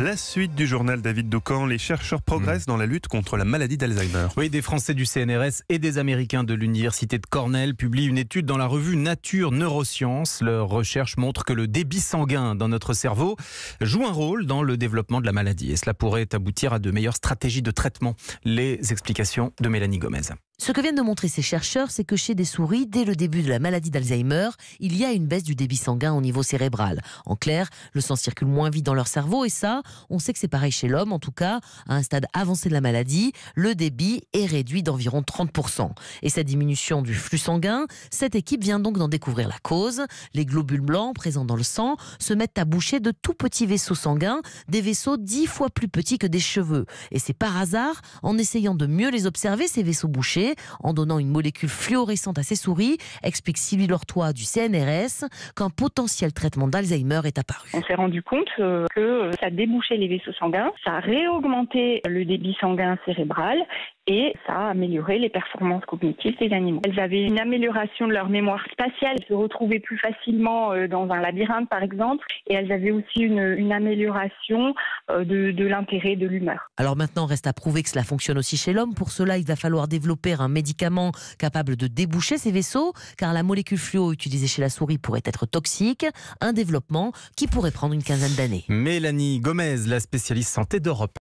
La suite du journal David Doucan, les chercheurs progressent mmh. dans la lutte contre la maladie d'Alzheimer. Oui, des Français du CNRS et des Américains de l'Université de Cornell publient une étude dans la revue Nature Neurosciences. Leur recherche montre que le débit sanguin dans notre cerveau joue un rôle dans le développement de la maladie et cela pourrait aboutir à de meilleures stratégies de traitement. Les explications de Mélanie Gomez. Ce que viennent de montrer ces chercheurs, c'est que chez des souris, dès le début de la maladie d'Alzheimer, il y a une baisse du débit sanguin au niveau cérébral. En clair, le sang circule moins vite dans leur cerveau et ça, on sait que c'est pareil chez l'homme, en tout cas, à un stade avancé de la maladie, le débit est réduit d'environ 30%. Et cette diminution du flux sanguin, cette équipe vient donc d'en découvrir la cause. Les globules blancs présents dans le sang se mettent à boucher de tout petits vaisseaux sanguins, des vaisseaux dix fois plus petits que des cheveux. Et c'est par hasard, en essayant de mieux les observer, ces vaisseaux bouchés, en donnant une molécule fluorescente à ses souris, explique Sylvie Lortois du CNRS qu'un potentiel traitement d'Alzheimer est apparu. On s'est rendu compte euh, que ça débouchait les vaisseaux sanguins, ça réaugmentait le débit sanguin cérébral et ça améliorait les performances cognitives des animaux. Elles avaient une amélioration de leur mémoire spatiale, se retrouvaient plus facilement euh, dans un labyrinthe par exemple, et elles avaient aussi une amélioration euh, de, l'intérêt, de l'humeur. Alors maintenant, reste à prouver que cela fonctionne aussi chez l'homme. Pour cela, il va falloir développer un médicament capable de déboucher ces vaisseaux, car la molécule fluo utilisée chez la souris pourrait être toxique. Un développement qui pourrait prendre une quinzaine d'années. Mélanie Gomez, la spécialiste santé d'Europe.